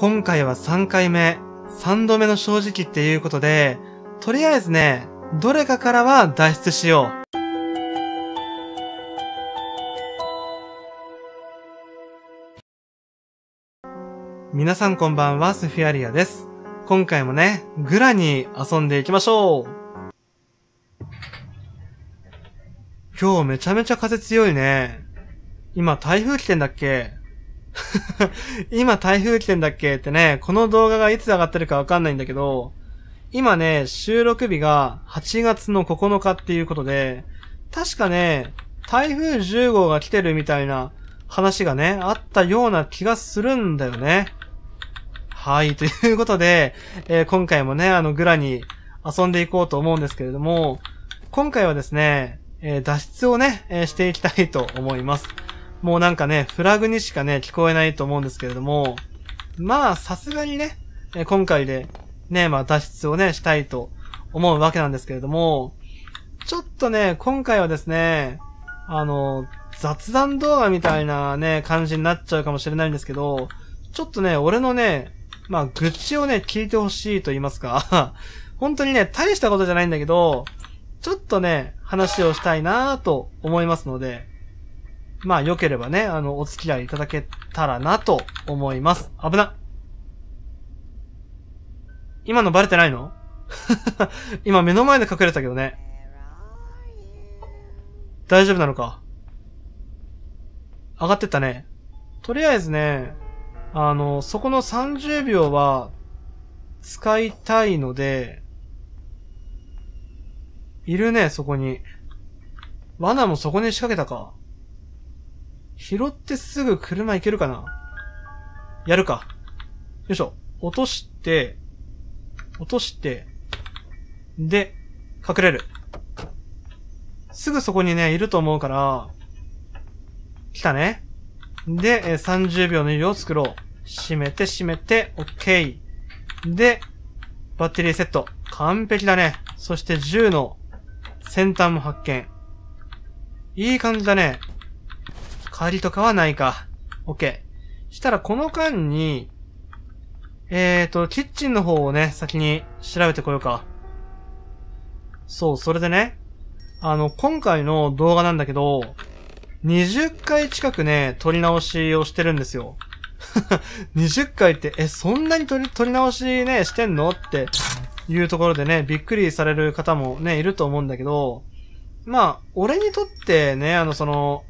今回は3回目、3度目の正直っていうことで、とりあえずね、どれかからは脱出しよう。皆さんこんばんは、スフィアリアです。今回もね、グラに遊んでいきましょう今日めちゃめちゃ風強いね。今台風来てんだっけ 今台風来てんだっけってね、この動画がいつ上がってるかわかんないんだけど、今ね、収録日が8月の9日っていうことで、確かね、台風10号が来てるみたいな話がね、あったような気がするんだよね。はい、ということで、えー、今回もね、あの、グラに遊んでいこうと思うんですけれども、今回はですね、えー、脱出をね、えー、していきたいと思います。もうなんかね、フラグにしかね、聞こえないと思うんですけれども、まあ、さすがにね、今回で、ね、まあ脱出をね、したいと思うわけなんですけれども、ちょっとね、今回はですね、あの、雑談動画みたいなね、感じになっちゃうかもしれないんですけど、ちょっとね、俺のね、まあ、愚痴をね、聞いてほしいと言いますか、本当にね、大したことじゃないんだけど、ちょっとね、話をしたいなぁと思いますので、まあ、良ければね、あの、お付き合いいただけたらなと思います。危な今のバレてないの 今目の前で隠れたけどね。大丈夫なのか上がってったね。とりあえずね、あの、そこの30秒は使いたいので、いるね、そこに。罠もそこに仕掛けたか。拾ってすぐ車行けるかなやるか。よいしょ。落として、落として、で、隠れる。すぐそこにね、いると思うから、来たね。で、30秒の湯を作ろう。閉めて、閉めて、OK。で、バッテリーセット。完璧だね。そして銃の先端も発見。いい感じだね。りとかはないか。オッケー。したらこの間に、えーと、キッチンの方をね、先に調べてこようか。そう、それでね、あの、今回の動画なんだけど、20回近くね、撮り直しをしてるんですよ。20 回って、え、そんなに撮り、撮り直しね、してんのっていうところでね、びっくりされる方もね、いると思うんだけど、まあ、俺にとってね、あの、その、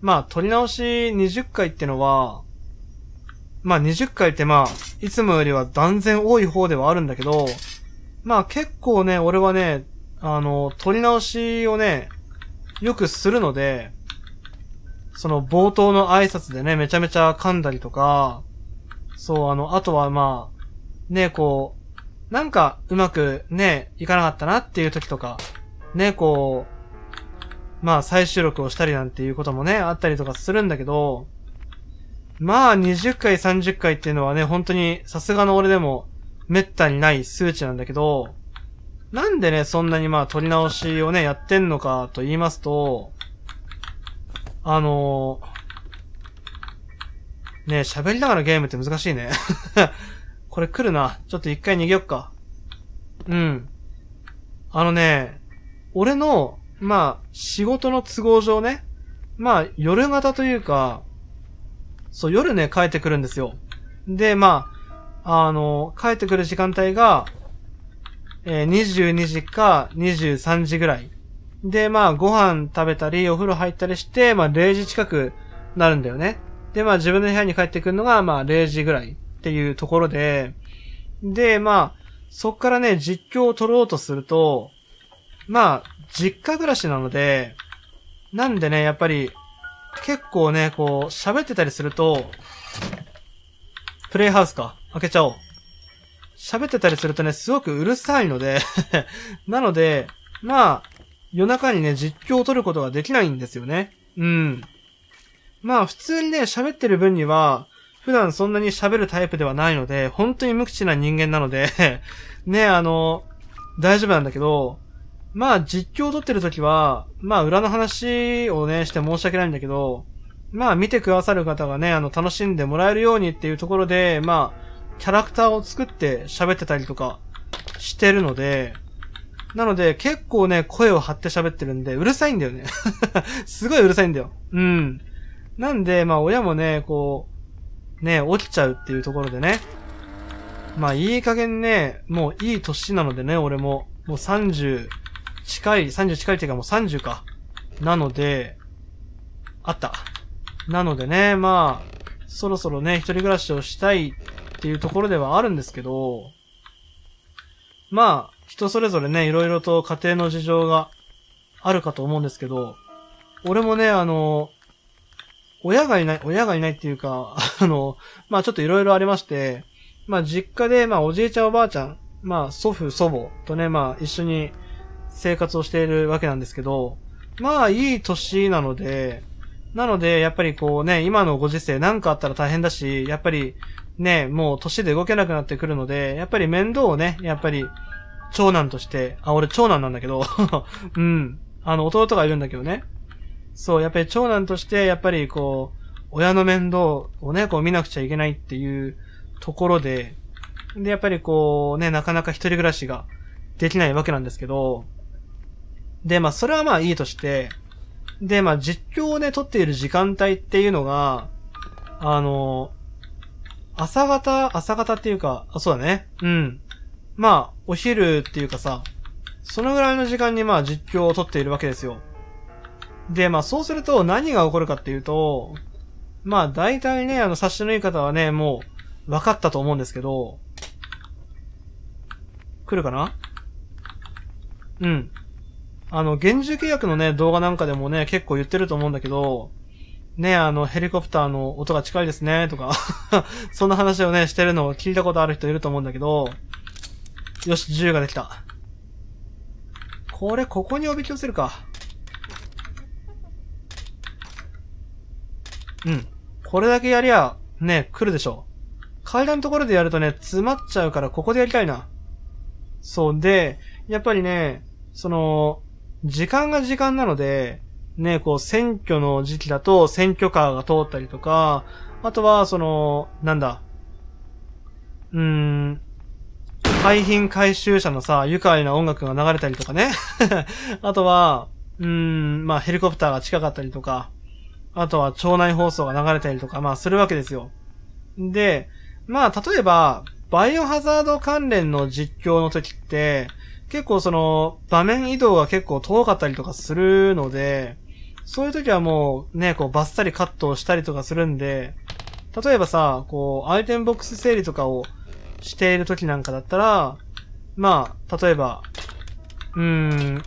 まあ、撮り直し20回ってのは、まあ20回ってまあ、いつもよりは断然多い方ではあるんだけど、まあ結構ね、俺はね、あの、撮り直しをね、よくするので、その冒頭の挨拶でね、めちゃめちゃ噛んだりとか、そう、あの、あとはまあ、ね、こう、なんかうまくね、いかなかったなっていう時とか、ね、こう、まあ再収録をしたりなんていうこともね、あったりとかするんだけど、まあ20回30回っていうのはね、本当にさすがの俺でも滅多にない数値なんだけど、なんでね、そんなにまあ取り直しをね、やってんのかと言いますと、あのー、ね、喋りながらゲームって難しいね。これ来るな。ちょっと一回逃げよっか。うん。あのね、俺のまあ、仕事の都合上ね、まあ、夜型というか、そう、夜ね、帰ってくるんですよ。で、まあ、あの、帰ってくる時間帯が、えー、22時か23時ぐらい。で、まあ、ご飯食べたり、お風呂入ったりして、まあ、0時近くなるんだよね。で、まあ、自分の部屋に帰ってくるのが、まあ、0時ぐらいっていうところで、で、まあ、そっからね、実況を取ろうとすると、まあ、実家暮らしなので、なんでね、やっぱり、結構ね、こう、喋ってたりすると、プレイハウスか。開けちゃおう。喋ってたりするとね、すごくうるさいので なので、まあ、夜中にね、実況を撮ることができないんですよね。うん。まあ、普通にね、喋ってる分には、普段そんなに喋るタイプではないので、本当に無口な人間なので ね、あの、大丈夫なんだけど、まあ実況を撮ってる時は、まあ裏の話をね、して申し訳ないんだけど、まあ見てくださる方がね、あの楽しんでもらえるようにっていうところで、まあキャラクターを作って喋ってたりとかしてるので、なので結構ね、声を張って喋ってるんで、うるさいんだよね すごいうるさいんだよ。うん。なんで、まあ親もね、こう、ね、起きちゃうっていうところでね。まあいい加減ね、もういい歳なのでね、俺も。もう30、近い、30近いっていうかもう30か。なので、あった。なのでね、まあ、そろそろね、一人暮らしをしたいっていうところではあるんですけど、まあ、人それぞれね、いろいろと家庭の事情があるかと思うんですけど、俺もね、あの、親がいない、親がいないっていうか、あの、まあちょっといろいろありまして、まあ実家で、まあおじいちゃんおばあちゃん、まあ祖父祖母とね、まあ一緒に生活をしているわけなんですけど、まあいい年なので、なので、やっぱりこうね、今のご時世なんかあったら大変だし、やっぱりね、もう年で動けなくなってくるので、やっぱり面倒をね、やっぱり長男として、あ、俺長男なんだけど うん。あの、弟がいるんだけどね。そう、やっぱり長男として、やっぱりこう、親の面倒をね、こう見なくちゃいけないっていうところで、で、やっぱりこうね、なかなか一人暮らしができないわけなんですけど、で、まあ、それはまあいいとして、で、まあ、実況をね、撮っている時間帯っていうのが、あの、朝方、朝方っていうか、あ、そうだね。うん。まあ、お昼っていうかさ、そのぐらいの時間にまあ実況を撮っているわけですよ。で、まあそうすると何が起こるかっていうと、まあ大体ね、あの察しのいい方はね、もう分かったと思うんですけど、来るかなうん。あの、厳重契約のね、動画なんかでもね、結構言ってると思うんだけど、ね、あの、ヘリコプターの音が近いですね、とか そんな話をね、してるのを聞いたことある人いると思うんだけど、よし、銃ができた。これ、ここにおびき寄せるか。うん。これだけやりゃ、ね、来るでしょ。階段のところでやるとね、詰まっちゃうから、ここでやりたいな。そうで、やっぱりね、その、時間が時間なので、ね、こう、選挙の時期だと選挙カーが通ったりとか、あとは、その、なんだ、うーん、廃品回収車のさ、愉快な音楽が流れたりとかね。あとは、うーん、まあ、ヘリコプターが近かったりとか、あとは町内放送が流れたりとか、まあ、するわけですよ。で、まあ、例えば、バイオハザード関連の実況の時って、結構その、場面移動が結構遠かったりとかするので、そういう時はもうね、こうバッサリカットをしたりとかするんで、例えばさ、こう、アイテムボックス整理とかをしている時なんかだったら、まあ、例えば、うーん、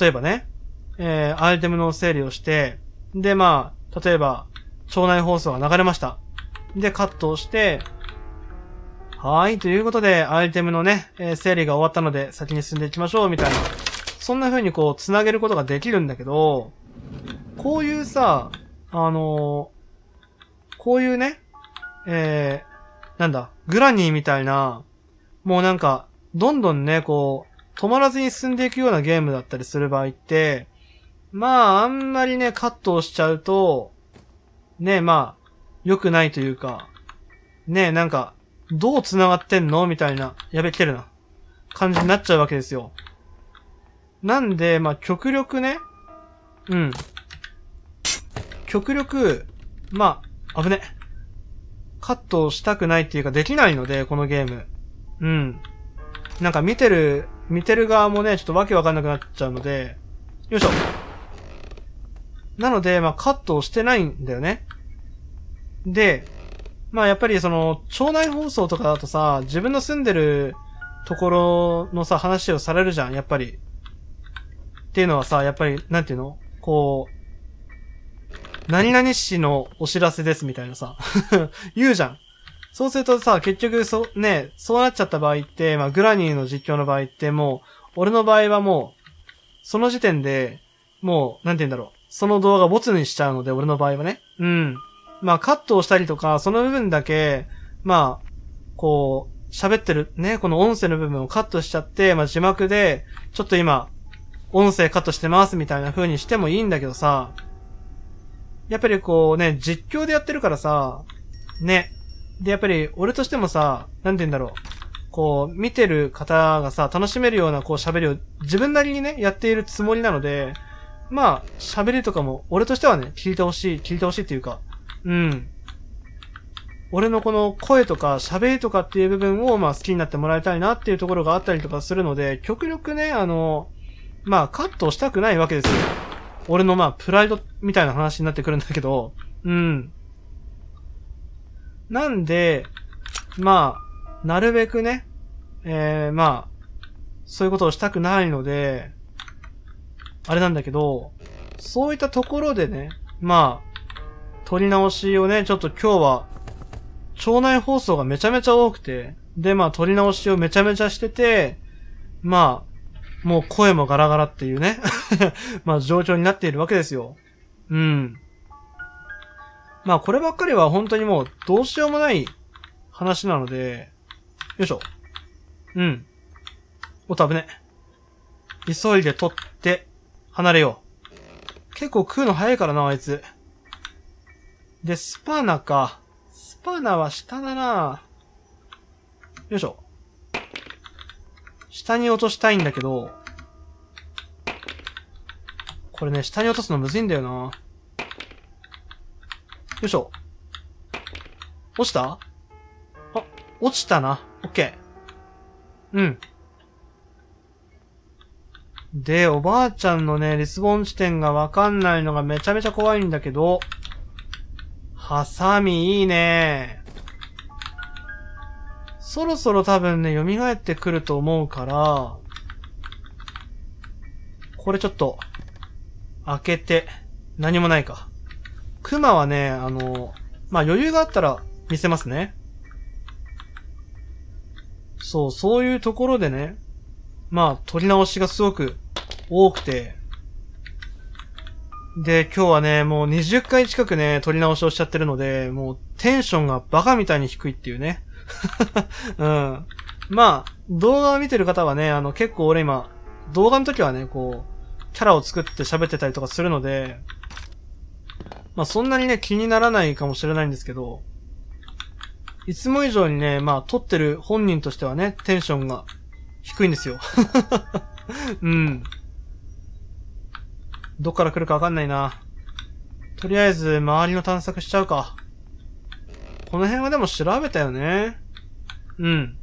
例えばね、えー、アイテムの整理をして、で、まあ、例えば、町内放送が流れました。で、カットをして、はい。ということで、アイテムのね、えー、整理が終わったので、先に進んでいきましょう、みたいな。そんな風にこう、繋げることができるんだけど、こういうさ、あのー、こういうね、えー、なんだ、グラニーみたいな、もうなんか、どんどんね、こう、止まらずに進んでいくようなゲームだったりする場合って、まあ、あんまりね、カットをしちゃうと、ね、まあ、良くないというか、ね、なんか、どう繋がってんのみたいな、やべ、来てるな。感じになっちゃうわけですよ。なんで、まあ、極力ね、うん。極力、まあ、危ね。カットしたくないっていうか、できないので、このゲーム。うん。なんか見てる、見てる側もね、ちょっとわけわかんなくなっちゃうので、よいしょ。なので、まあ、カットをしてないんだよね。で、まあやっぱりその、町内放送とかだとさ、自分の住んでるところのさ、話をされるじゃん、やっぱり。っていうのはさ、やっぱり、なんていうのこう、何々市のお知らせですみたいなさ、言うじゃん。そうするとさ、結局、そう、ね、そうなっちゃった場合って、まあ、グラニーの実況の場合って、もう、俺の場合はもう、その時点で、もう、なんて言うんだろう。その動画ボツにしちゃうので、俺の場合はね。うん。まあカットをしたりとか、その部分だけ、まあ、こう、喋ってるね、この音声の部分をカットしちゃって、まあ字幕で、ちょっと今、音声カットしてますみたいな風にしてもいいんだけどさ、やっぱりこうね、実況でやってるからさ、ね。で、やっぱり俺としてもさ、なんて言うんだろう。こう、見てる方がさ、楽しめるようなこう喋りを自分なりにね、やっているつもりなので、まあ、喋りとかも俺としてはね、聞いてほしい、聞いてほしいっていうか、うん。俺のこの声とか喋りとかっていう部分をまあ好きになってもらいたいなっていうところがあったりとかするので、極力ね、あの、まあカットしたくないわけですよ。俺のまあプライドみたいな話になってくるんだけど、うん。なんで、まあ、なるべくね、えー、まあ、そういうことをしたくないので、あれなんだけど、そういったところでね、まあ、撮り直しをね、ちょっと今日は、町内放送がめちゃめちゃ多くて、で、まあ撮り直しをめちゃめちゃしてて、まあ、もう声もガラガラっていうね まあ状況になっているわけですよ。うん。まあこればっかりは本当にもうどうしようもない話なので、よいしょ。うん。おたぶね。急いで取って、離れよう。結構食うの早いからな、あいつ。で、スパナか。スパナは下だなよいしょ。下に落としたいんだけど、これね、下に落とすのむずいんだよなよいしょ。落ちたあ、落ちたな。オッケー。うん。で、おばあちゃんのね、リスボン地点がわかんないのがめちゃめちゃ怖いんだけど、ハサミいいね。そろそろ多分ね、蘇ってくると思うから、これちょっと、開けて、何もないか。クマはね、あの、まあ、余裕があったら見せますね。そう、そういうところでね、まあ、取り直しがすごく多くて、で、今日はね、もう20回近くね、撮り直しをしちゃってるので、もうテンションがバカみたいに低いっていうね。うん。まあ、動画を見てる方はね、あの、結構俺今、動画の時はね、こう、キャラを作って喋ってたりとかするので、まあそんなにね、気にならないかもしれないんですけど、いつも以上にね、まあ撮ってる本人としてはね、テンションが低いんですよ。うん。どっから来るかわかんないな。とりあえず、周りの探索しちゃうか。この辺はでも調べたよね。うん。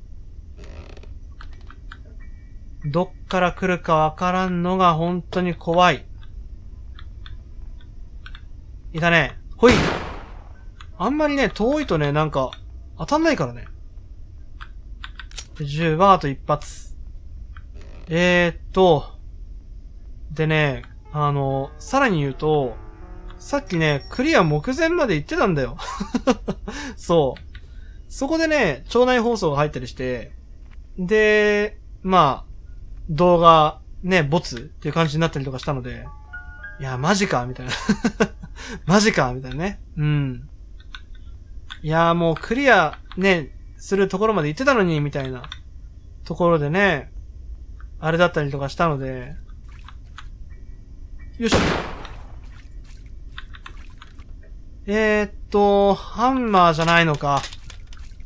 どっから来るかわからんのが本当に怖い。いたね。ほいあんまりね、遠いとね、なんか、当たんないからね。10はあと一発。えー、っと、でね、あの、さらに言うと、さっきね、クリア目前まで行ってたんだよ。そう。そこでね、町内放送が入ったりして、で、まあ、動画、ね、ボツっていう感じになったりとかしたので、いや、マジかみたいな。マジかみたいなね。うん。いや、もうクリア、ね、するところまで行ってたのに、みたいなところでね、あれだったりとかしたので、よし。えー、っと、ハンマーじゃないのか。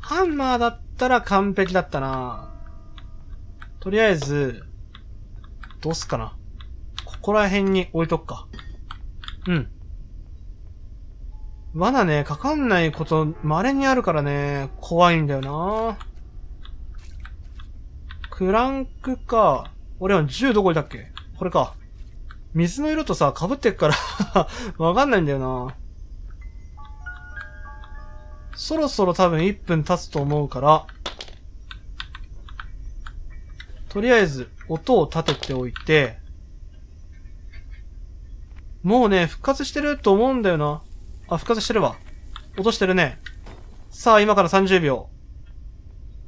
ハンマーだったら完璧だったな。とりあえず、どうすっかな。ここら辺に置いとくか。うん。罠ね、かかんないこと稀にあるからね、怖いんだよな。クランクか。俺は銃どこいたっけこれか。水の色とさ、被ってっから わかんないんだよな。そろそろ多分1分経つと思うから、とりあえず音を立てておいて、もうね、復活してると思うんだよな。あ、復活してるわ。落としてるね。さあ、今から30秒。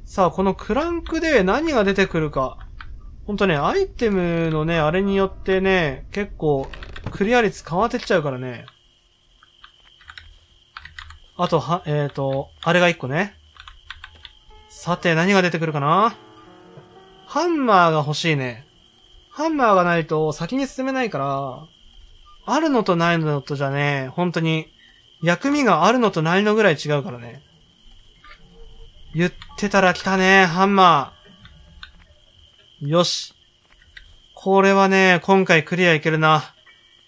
さあ、このクランクで何が出てくるか。ほんとね、アイテムのね、あれによってね、結構、クリア率変わってっちゃうからね。あと、は、えっ、ー、と、あれが一個ね。さて、何が出てくるかなハンマーが欲しいね。ハンマーがないと先に進めないから、あるのとないのとじゃね、本当に、薬味があるのとないのぐらい違うからね。言ってたら来たね、ハンマー。よし。これはね、今回クリアいけるな。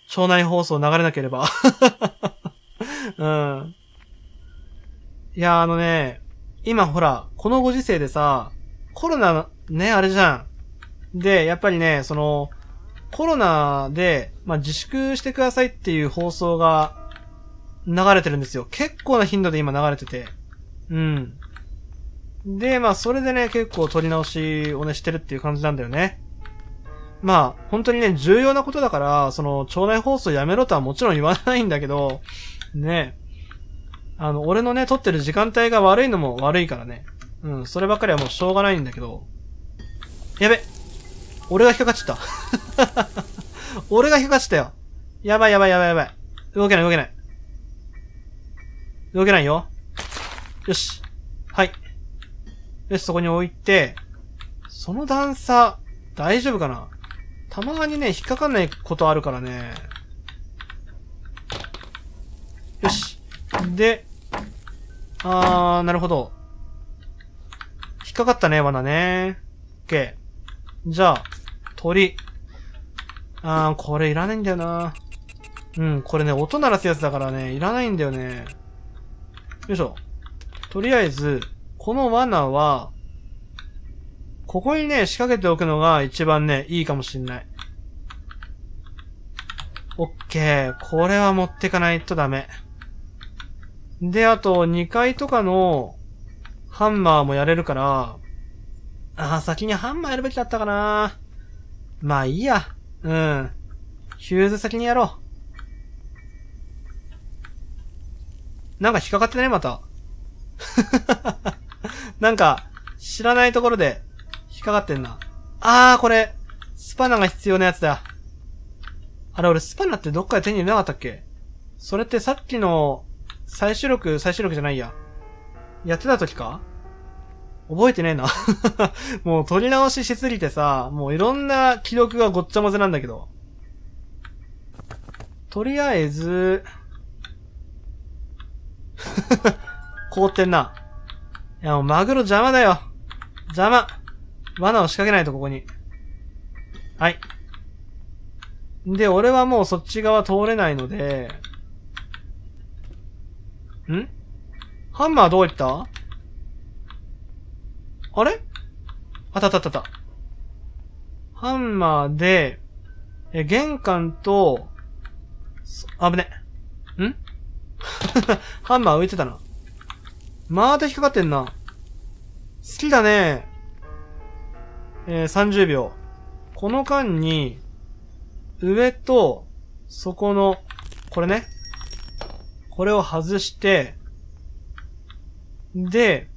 町内放送流れなければ。うん。いや、あのね、今ほら、このご時世でさ、コロナ、ね、あれじゃん。で、やっぱりね、その、コロナで、まあ、自粛してくださいっていう放送が流れてるんですよ。結構な頻度で今流れてて。うん。で、まあ、それでね、結構撮り直しをね、してるっていう感じなんだよね。まあ、本当にね、重要なことだから、その、町内放送やめろとはもちろん言わないんだけど、ね、あの、俺のね、撮ってる時間帯が悪いのも悪いからね。うん、そればっかりはもうしょうがないんだけど。やべ俺が引っかかっちゃった。俺が引っかかっちゃったよ。やばいやばいやばいやばい。動けない動けない。動けないよ。よし。で、そこに置いて、その段差、大丈夫かなたまにね、引っかかんないことあるからね。よし。で、あー、なるほど。引っかかったね、罠ね。OK。じゃあ、鳥。あー、これいらないんだよな。うん、これね、音鳴らすやつだからね、いらないんだよね。よいしょ。とりあえず、この罠は、ここにね、仕掛けておくのが一番ね、いいかもしんない。オッケー。これは持ってかないとダメ。で、あと、2階とかの、ハンマーもやれるから、ああ、先にハンマーやるべきだったかな。まあいいや。うん。ヒューズ先にやろう。なんか引っかかってないまた。なんか、知らないところで、引っかかってんな。あー、これ、スパナが必要なやつだ。あれ、俺スパナってどっかで手に入れなかったっけそれってさっきの、最終録、最終録じゃないや。やってた時か覚えてねえな もう取り直ししすぎてさ、もういろんな記録がごっちゃ混ぜなんだけど。とりあえず 凍ってんな。いや、もうマグロ邪魔だよ。邪魔。罠を仕掛けないと、ここに。はい。で、俺はもうそっち側通れないので、んハンマーどういったあれあたあたあったあった。ハンマーで、え、玄関と、危ね。ん ハンマー浮いてたな。また引っかかってんな。好きだね。えー、30秒。この間に、上と、そこの、これね。これを外して、で、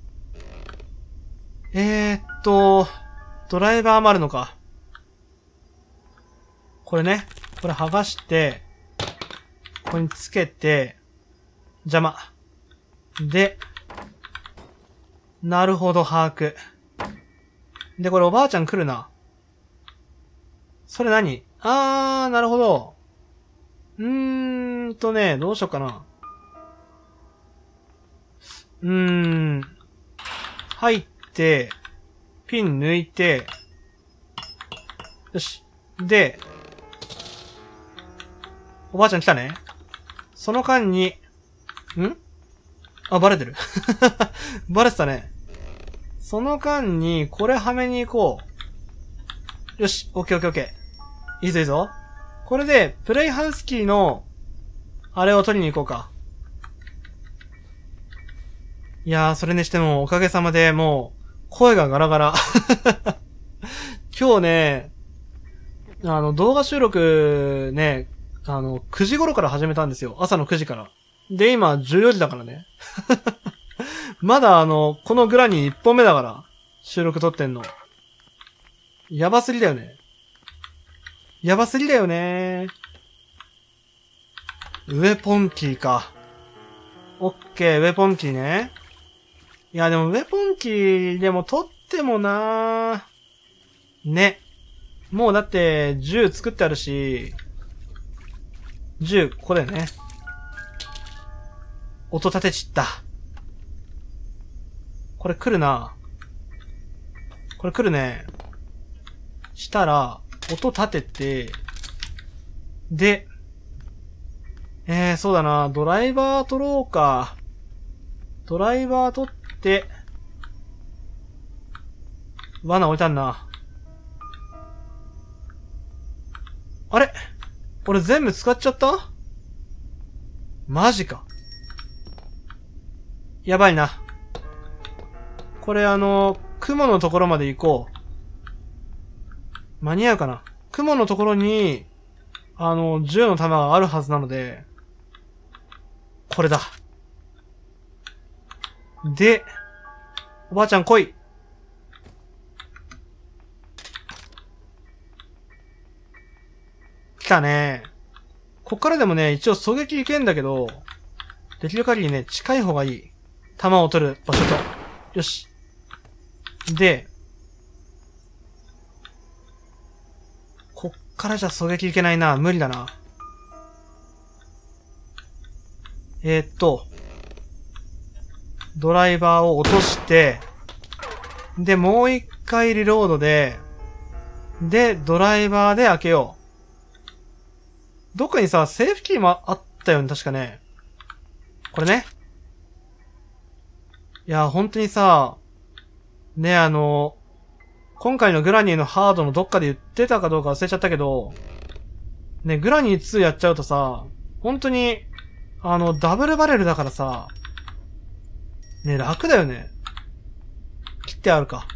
えー、っと、ドライバー余るのか。これね。これ剥がして、ここにつけて、邪魔。で、なるほど、把握。で、これおばあちゃん来るな。それ何あー、なるほど。うーんとね、どうしようかな。うーん。入って、ピン抜いて、よし。で、おばあちゃん来たね。その間に、んあ、バレてる。バレてたね。その間に、これはめに行こう。よし、オッケーオッケーオッケー。いいぞいいぞ。これで、プレイハウスキーの、あれを取りに行こうか。いやー、それにしても、おかげさまでもう、声がガラガラ 今日ね、あの、動画収録ね、あの、9時頃から始めたんですよ。朝の9時から。で、今、14時だからねまだあの、このグラニー1本目だから、収録撮ってんの。やばすぎだよね。やばすぎだよね。ウェポンキーか。オッケー、ウェポンキーね。いや、でもウェポンキーでも撮ってもなね。もうだって銃作ってあるし、銃、ここだよね。音立てちった。これ来るな。これ来るね。したら、音立てて、で、えー、そうだな。ドライバー取ろうか。ドライバー取って、罠置いたんな。あれ俺全部使っちゃったマジか。やばいな。これあの、雲のところまで行こう。間に合うかな雲のところに、あの、銃の弾があるはずなので、これだ。で、おばあちゃん来い。来たね。こっからでもね、一応狙撃いけんだけど、できる限りね、近い方がいい。弾を取る場所と。よし。で、こっからじゃ狙撃いけないな。無理だな。えー、っと、ドライバーを落として、で、もう一回リロードで、で、ドライバーで開けよう。どっかにさ、セーフキーもあったよね、確かね。これね。いや、本当にさ、ね、あの、今回のグラニーのハードのどっかで言ってたかどうか忘れちゃったけど、ね、グラニー2やっちゃうとさ、本当に、あの、ダブルバレルだからさ、ね、楽だよね。切ってあるか。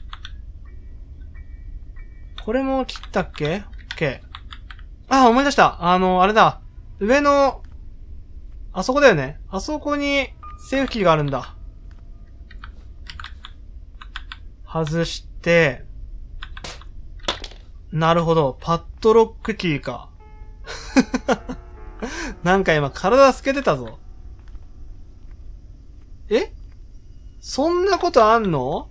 これも切ったっけ ?OK。あ、思い出した。あの、あれだ。上の、あそこだよね。あそこに、セーフキーがあるんだ。外して、なるほど。パッドロックキーか。なんか今体透けてたぞ。えそんなことあんの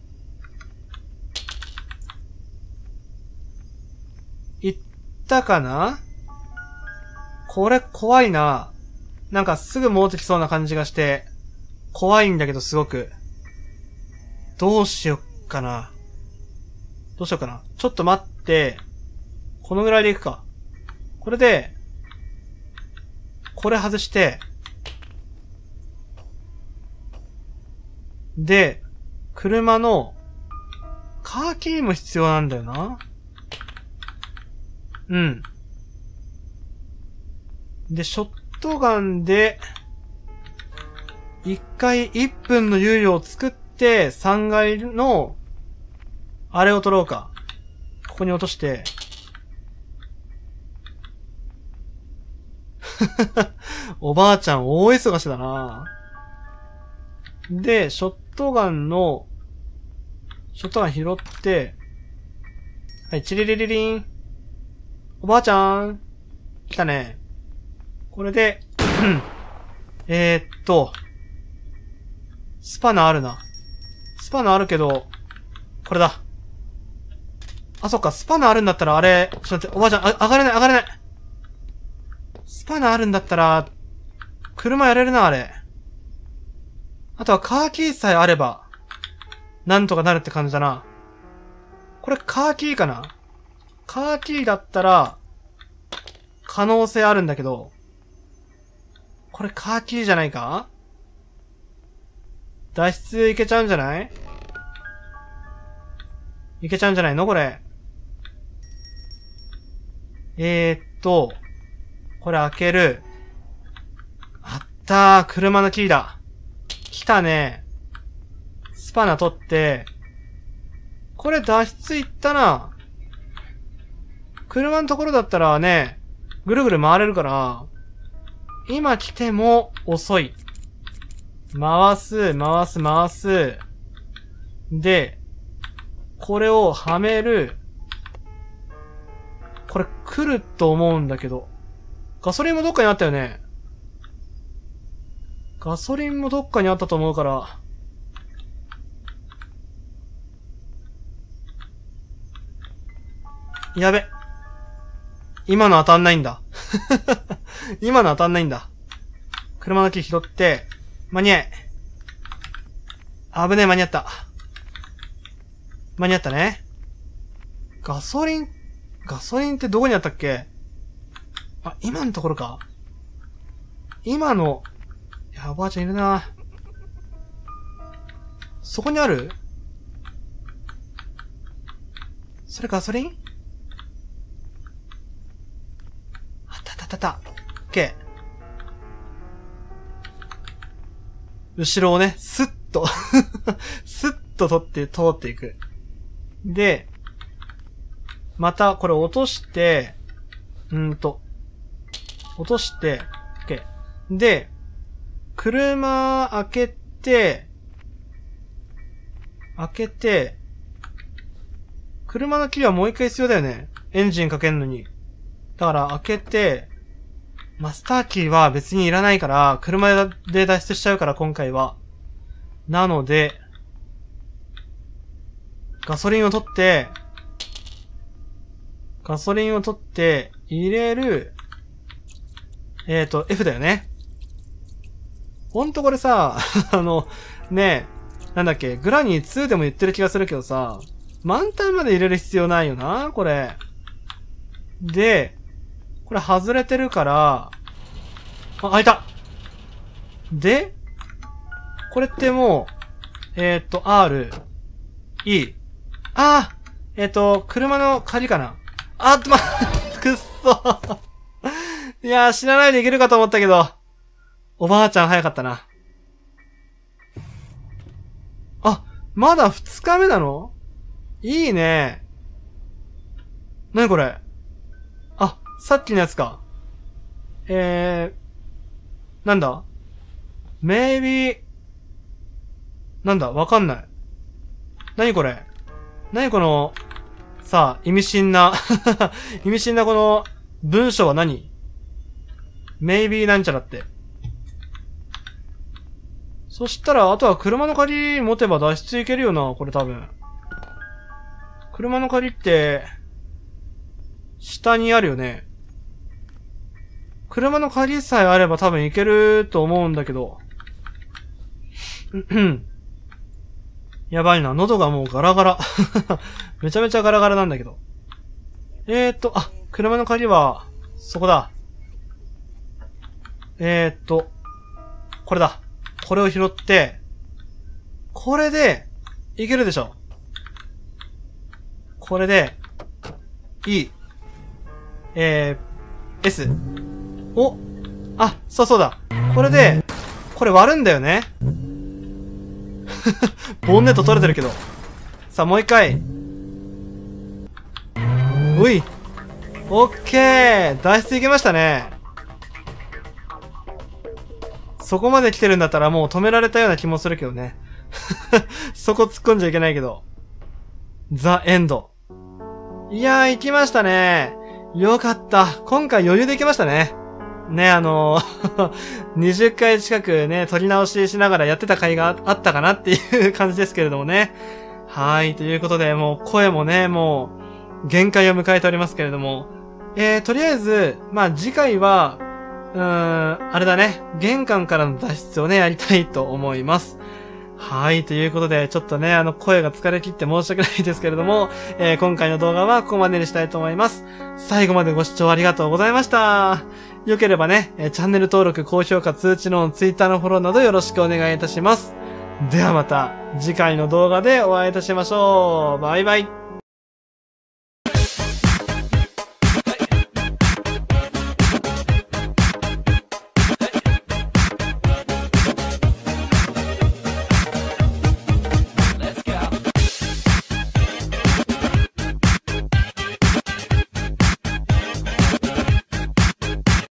言ったかなこれ怖いな。なんかすぐ戻ってきそうな感じがして、怖いんだけどすごく。どうしよっかな。どうしようかな。ちょっと待って、このぐらいでいくか。これで、これ外して、で、車の、カーキーも必要なんだよな。うん。で、ショットガンで、一回一分の猶予を作って、3階の、あれを取ろうか。ここに落として、おばあちゃん大忙しだなで、ショットガンの、ショットガン拾って、はい、チリリリリン。おばあちゃん。来たね。これで、えーっと、スパナあるな。スパナあるけど、これだ。あ、そっか、スパナあるんだったらあれ、ちょっと待って、おばあちゃん、あ、上がれない、上がれない。スパナあるんだったら、車やれるな、あれ。あとはカーキーさえあれば、なんとかなるって感じだな。これカーキーかなカーキーだったら、可能性あるんだけど、これカーキーじゃないか脱出いけちゃうんじゃないいけちゃうんじゃないのこれ。えー、っと、これ開ける。あったー、車のキーだ。来たね。スパナ取って、これ脱出いったな。車のところだったらね、ぐるぐる回れるから、今来ても遅い。回す、回す、回す。で、これをはめる。これ来ると思うんだけど。ガソリンもどっかにあったよね。ガソリンもどっかにあったと思うから。やべ。今の当たんないんだ。今の当たんないんだ。車の木拾って、間に合え。危ねえ、間に合った。間に合ったね。ガソリン、ガソリンってどこにあったっけあ、今のところか。今の、いや、おばあちゃんいるな。そこにあるそれガソリンあったあったあったあった。OK。後ろをね、スッと スッと取って通っていく。で、またこれ落として、うんと、落として、OK。で、車開けて、開けて、車のキーはもう一回必要だよね。エンジンかけんのに。だから開けて、マスターキーは別にいらないから、車で脱出しちゃうから、今回は。なので、ガソリンを取って、ガソリンを取って、入れる、えっ、ー、と、F だよね。ほんとこれさ、あの、ねえ、なんだっけ、グラニー2でも言ってる気がするけどさ、満タンまで入れる必要ないよな、これ。で、これ外れてるから、あ、開いたで、これってもう、えー、っと、R、E、ああえー、っと、車の鍵かなあ、ま、くっそいやー、死なないでいけるかと思ったけど、おばあちゃん早かったな。あ、まだ二日目なのいいね。なにこれさっきのやつか。えー、なんだ ?maybe, なんだわかんない。なにこれなにこの、さあ、意味深な 意味深なこの文章は何 ?maybe なんちゃらって。そしたら、あとは車の鍵持てば脱出いけるよな、これ多分。車の鍵って、下にあるよね。車の鍵さえあれば多分行けると思うんだけど。やばいな。喉がもうガラガラ めちゃめちゃガラガラなんだけど。えーっと、あ、車の鍵は、そこだ。えーっと、これだ。これを拾って、これで、いけるでしょ。これで、いい。えー、S。おあ、そうそうだ。これで、これ割るんだよね。ボンネット取れてるけど。さあ、もう一回。うい。オッケー脱出いけましたね。そこまで来てるんだったらもう止められたような気もするけどね。そこ突っ込んじゃいけないけど。ザ・エンド。いやー、行きましたね。よかった。今回余裕できましたね。ね、あの20 回近くね、撮り直ししながらやってた回があったかなっていう感じですけれどもね。はい、ということで、もう声もね、もう、限界を迎えておりますけれども。えー、とりあえず、まあ、次回は、うーん、あれだね、玄関からの脱出をね、やりたいと思います。はい。ということで、ちょっとね、あの、声が疲れ切って申し訳ないですけれども、えー、今回の動画はここまでにしたいと思います。最後までご視聴ありがとうございました。よければね、えチャンネル登録、高評価、通知の Twitter のフォローなどよろしくお願いいたします。ではまた、次回の動画でお会いいたしましょう。バイバイ。